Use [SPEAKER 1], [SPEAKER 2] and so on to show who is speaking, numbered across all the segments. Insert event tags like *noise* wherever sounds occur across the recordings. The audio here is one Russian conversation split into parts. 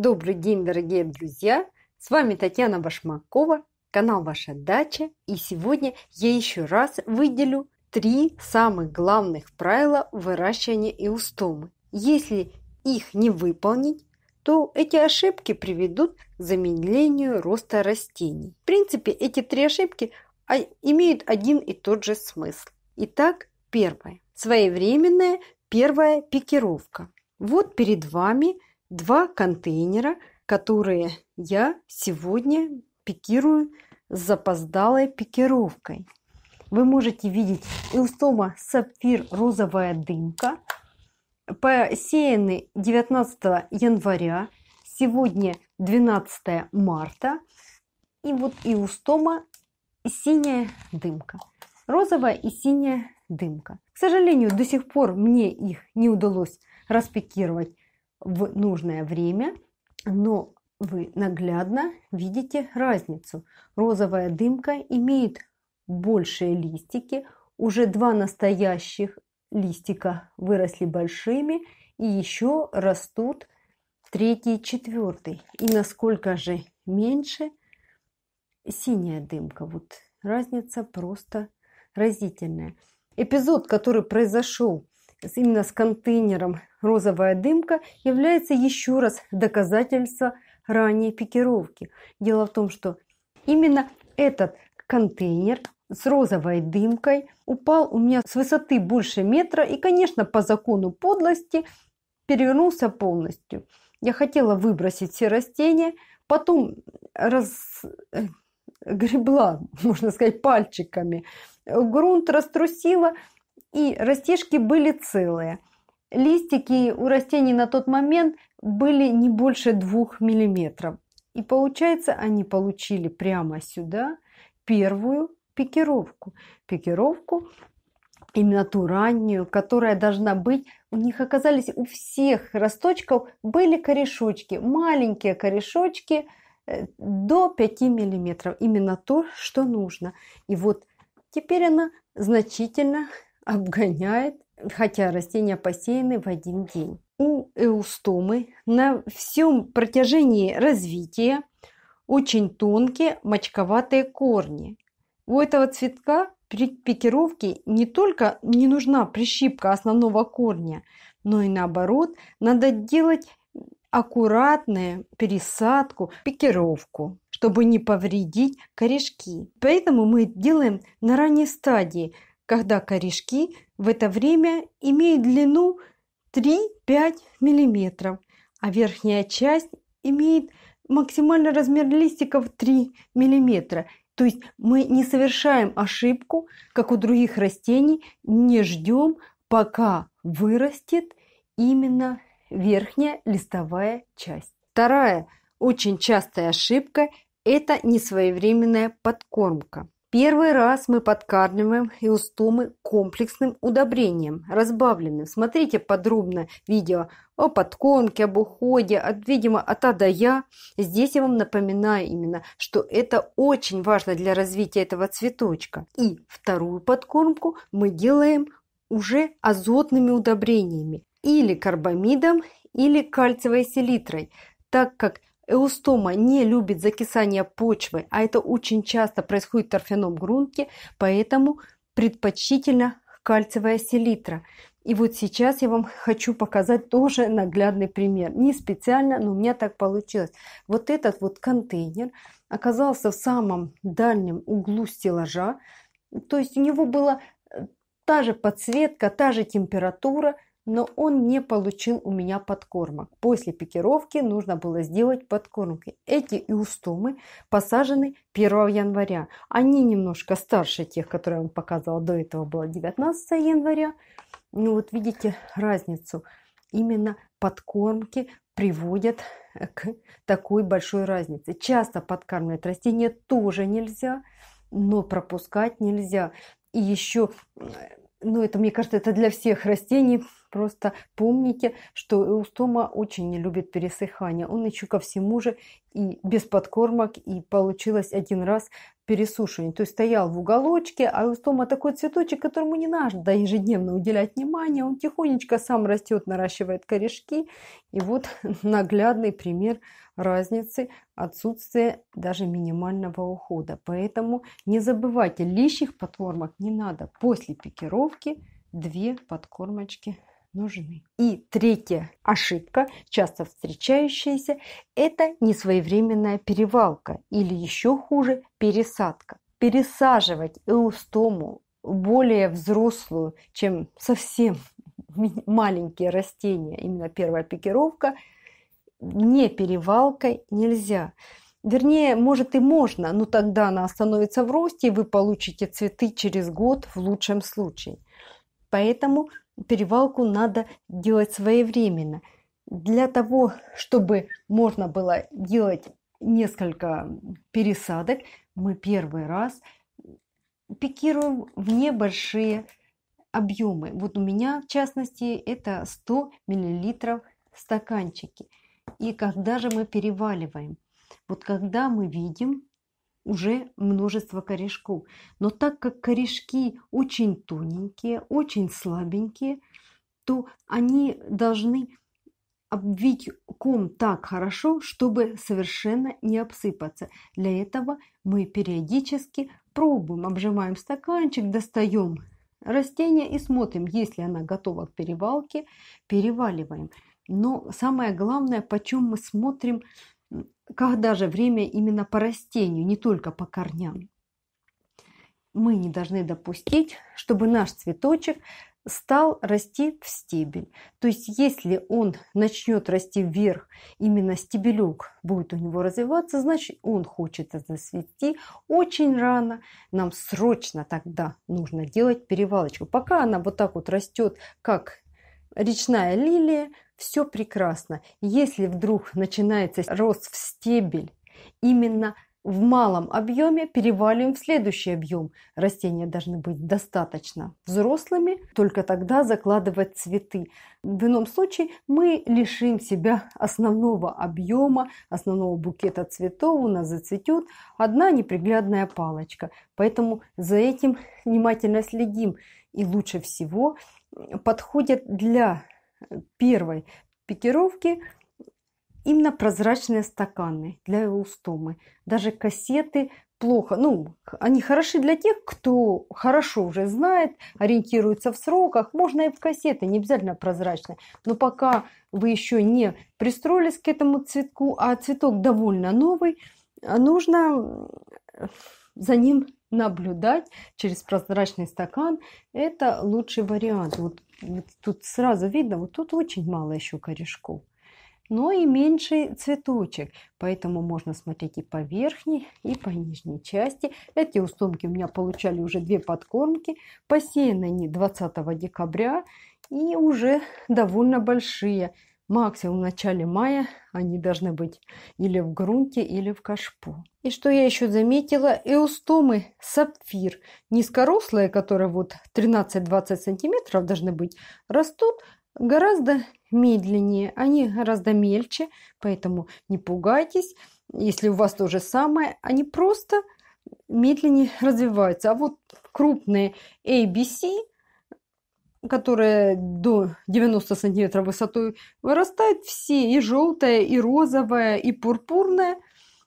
[SPEAKER 1] Добрый день, дорогие друзья! С вами Татьяна Башмакова, канал «Ваша дача». И сегодня я еще раз выделю три самых главных правила выращивания и устомы. Если их не выполнить, то эти ошибки приведут к замедлению роста растений. В принципе, эти три ошибки а, имеют один и тот же смысл. Итак, первое. Своевременная первая пикировка. Вот перед вами – два контейнера, которые я сегодня пикирую с запоздалой пикировкой. Вы можете видеть Илстома Сапфир розовая дымка, посеяны 19 января, сегодня 12 марта. И вот Илстома синяя дымка. Розовая и синяя дымка. К сожалению, до сих пор мне их не удалось распикировать в нужное время, но вы наглядно видите разницу. Розовая дымка имеет большие листики, уже два настоящих листика выросли большими и еще растут третий и четвертый. И насколько же меньше синяя дымка. Вот разница просто разительная. Эпизод, который произошел именно с контейнером Розовая дымка является еще раз доказательством ранней пикировки. Дело в том, что именно этот контейнер с розовой дымкой упал у меня с высоты больше метра и, конечно, по закону подлости перевернулся полностью. Я хотела выбросить все растения, потом разгребла, э, *laughs* можно сказать, пальчиками. Грунт раструсила, и растежки были целые – Листики у растений на тот момент были не больше 2 мм. И получается, они получили прямо сюда первую пикировку. Пикировку именно ту раннюю, которая должна быть. У них оказались у всех росточков были корешочки, маленькие корешочки э, до 5 мм. Именно то, что нужно. И вот теперь она значительно *laughs* обгоняет хотя растения посеяны в один день. У эустомы на всем протяжении развития очень тонкие мочковатые корни. У этого цветка при пикировке не только не нужна прищипка основного корня, но и наоборот надо делать аккуратную пересадку, пикировку, чтобы не повредить корешки. Поэтому мы делаем на ранней стадии – когда корешки в это время имеют длину 3-5 мм, а верхняя часть имеет максимальный размер листиков 3 мм. То есть мы не совершаем ошибку, как у других растений, не ждем, пока вырастет именно верхняя листовая часть. Вторая очень частая ошибка – это несвоевременная подкормка. Первый раз мы подкармливаем эустомы комплексным удобрением, разбавленным. Смотрите подробно видео о подкормке, об уходе, от, видимо, от А до Я. Здесь я вам напоминаю именно, что это очень важно для развития этого цветочка. И вторую подкормку мы делаем уже азотными удобрениями или карбамидом, или кальциевой селитрой, так как Эустома не любит закисание почвы, а это очень часто происходит в торфяном грунте, поэтому предпочтительно кальциевая селитра. И вот сейчас я вам хочу показать тоже наглядный пример. Не специально, но у меня так получилось. Вот этот вот контейнер оказался в самом дальнем углу стеллажа. То есть у него была э, та же подсветка, та же температура – но он не получил у меня подкормок. После пикировки нужно было сделать подкормки. Эти иустомы посажены 1 января. Они немножко старше тех, которые я вам показывала. До этого было 19 января. Ну вот видите разницу. Именно подкормки приводят к такой большой разнице. Часто подкармливать растения тоже нельзя, но пропускать нельзя. И еще, ну это мне кажется, это для всех растений Просто помните, что эустома очень не любит пересыхание. Он еще ко всему же и без подкормок, и получилось один раз пересушивание. То есть стоял в уголочке, а эустома такой цветочек, которому не надо ежедневно уделять внимание. Он тихонечко сам растет, наращивает корешки. И вот *laughs* наглядный пример разницы отсутствия даже минимального ухода. Поэтому не забывайте, лишних подкормок не надо. После пикировки две подкормочки нужны. И третья ошибка, часто встречающаяся, это несвоевременная перевалка или еще хуже пересадка. Пересаживать эустому более взрослую, чем совсем маленькие растения, именно первая пикировка, не перевалкой нельзя. Вернее, может и можно, но тогда она остановится в росте, и вы получите цветы через год в лучшем случае. Поэтому перевалку надо делать своевременно. Для того, чтобы можно было делать несколько пересадок, мы первый раз пикируем в небольшие объемы. Вот у меня, в частности, это 100 мл стаканчики. И когда же мы переваливаем? Вот когда мы видим, уже множество корешков. Но так как корешки очень тоненькие, очень слабенькие, то они должны обвить ком так хорошо, чтобы совершенно не обсыпаться. Для этого мы периодически пробуем, обжимаем стаканчик, достаем растение и смотрим, если она готова к перевалке, переваливаем. Но самое главное, почем мы смотрим когда же время именно по растению, не только по корням. Мы не должны допустить, чтобы наш цветочек стал расти в стебель. То есть если он начнет расти вверх, именно стебелек будет у него развиваться, значит он хочет это очень рано. Нам срочно тогда нужно делать перевалочку. Пока она вот так вот растет, как речная лилия, все прекрасно. Если вдруг начинается рост в стебель, именно в малом объеме переваливаем в следующий объем. Растения должны быть достаточно взрослыми, только тогда закладывать цветы. В ином случае мы лишим себя основного объема, основного букета цветов, у нас зацветет одна неприглядная палочка. Поэтому за этим внимательно следим. И лучше всего подходят для э, первой пикировки именно прозрачные стаканы для устомы Даже кассеты плохо. Ну, они хороши для тех, кто хорошо уже знает, ориентируется в сроках. Можно и в кассеты, не обязательно прозрачные. Но пока вы еще не пристроились к этому цветку, а цветок довольно новый, нужно э, за ним наблюдать через прозрачный стакан, это лучший вариант. Вот, вот тут сразу видно, вот тут очень мало еще корешков. Но и меньший цветочек, поэтому можно смотреть и по верхней, и по нижней части. Эти уступки у меня получали уже две подкормки. Посеяны они 20 декабря и уже довольно большие максимум в начале мая они должны быть или в грунте, или в кашпо. И что я еще заметила, эустомы сапфир, низкорослые, которые вот 13-20 сантиметров должны быть, растут гораздо медленнее, они гораздо мельче, поэтому не пугайтесь, если у вас то же самое, они просто медленнее развиваются. А вот крупные ABC которые до 90 сантиметров высотой вырастают все, и желтая и розовая и пурпурная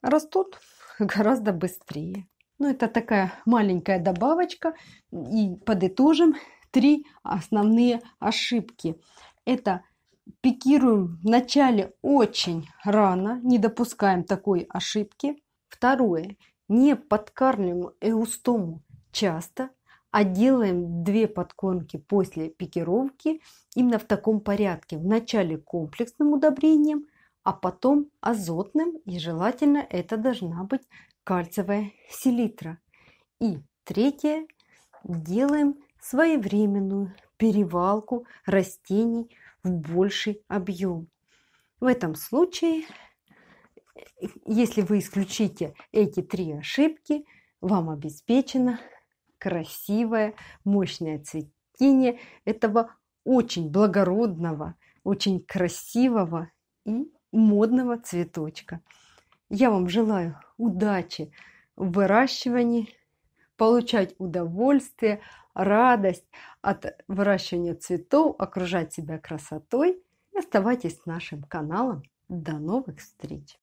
[SPEAKER 1] растут гораздо быстрее. Ну, это такая маленькая добавочка. И подытожим три основные ошибки. Это пикируем вначале очень рано, не допускаем такой ошибки. Второе, не подкармливаем эустому часто, а делаем две подкормки после пикировки именно в таком порядке. Вначале комплексным удобрением, а потом азотным и желательно это должна быть кальциевая селитра. И третье, делаем своевременную перевалку растений в больший объем. В этом случае, если вы исключите эти три ошибки, вам обеспечена красивое, мощное цветение этого очень благородного, очень красивого и модного цветочка. Я вам желаю удачи в выращивании, получать удовольствие, радость от выращивания цветов, окружать себя красотой. И оставайтесь с нашим каналом. До новых встреч!